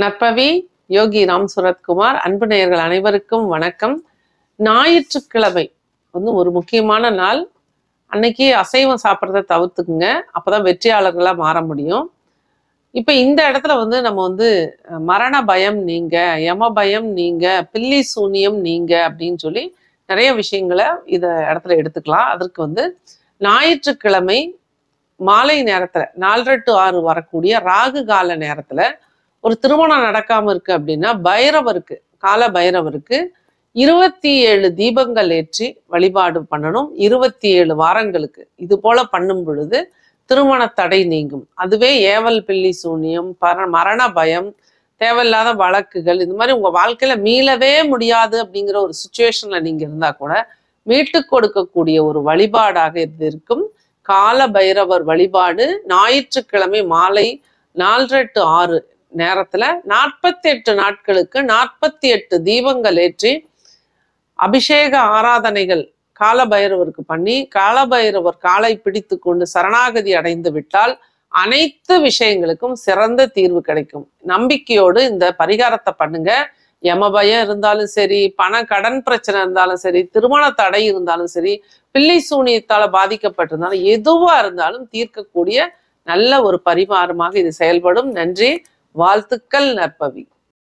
நற்பவி யோகி ராம் சுரத்குமார் அன்பு நேயர்கள் அனைவருக்கும் வணக்கம் ஞாயிற்றுக்கிழமை வந்து ஒரு முக்கியமான நாள் அன்னைக்கு அசைவம் சாப்பிட்றத தவிர்த்துக்குங்க அப்போதான் வெற்றியாளர்களாக மாற முடியும் இப்போ இந்த இடத்துல வந்து நம்ம வந்து மரண பயம் நீங்க யம பயம் நீங்க பில்லி சூனியம் நீங்க அப்படின்னு சொல்லி நிறைய விஷயங்களை இத இடத்துல எடுத்துக்கலாம் அதற்கு வந்து ஞாயிற்றுக்கிழமை மாலை நேரத்துல நாலரை டு ஆறு வரக்கூடிய ராகு கால நேரத்துல ஒரு திருமணம் நடக்காம இருக்கு அப்படின்னா பைரவருக்கு கால பைரவருக்கு இருபத்தி ஏழு தீபங்கள் ஏற்றி வழிபாடு பண்ணணும் இருபத்தி ஏழு வாரங்களுக்கு இது போல பண்ணும் பொழுது திருமண தடை நீங்கும் அதுவே ஏவல் பில்லி சூனியம் பர மரண பயம் தேவையில்லாத வழக்குகள் இந்த மாதிரி உங்க வாழ்க்கையில மீளவே முடியாது அப்படிங்கிற ஒரு சுச்சுவேஷன்ல நீங்க இருந்தா கூட மீட்டு கொடுக்கக்கூடிய ஒரு வழிபாடாக இது இருக்கும் கால பைரவர் வழிபாடு ஞாயிற்றுக்கிழமை மாலை நாலு டு ஆறு நேரத்துல நாற்பத்தி எட்டு நாட்களுக்கு நாற்பத்தி எட்டு தீபங்கள் ஏற்றி அபிஷேக ஆராதனைகள் காலபைரவருக்கு பண்ணி காலபைரவர் காலை பிடித்து கொண்டு சரணாகதி அடைந்து விட்டால் அனைத்து விஷயங்களுக்கும் சிறந்த தீர்வு கிடைக்கும் நம்பிக்கையோடு இந்த பரிகாரத்தை பண்ணுங்க எம பயம் இருந்தாலும் சரி பண கடன் பிரச்சனை இருந்தாலும் சரி திருமண தடை இருந்தாலும் சரி பிள்ளை சூனியத்தால பாதிக்கப்பட்டிருந்தாலும் எதுவா இருந்தாலும் தீர்க்கக்கூடிய நல்ல ஒரு பரிமாறமாக இது செயல்படும் நன்றி வாழ்த்துக்கள் நற்பவி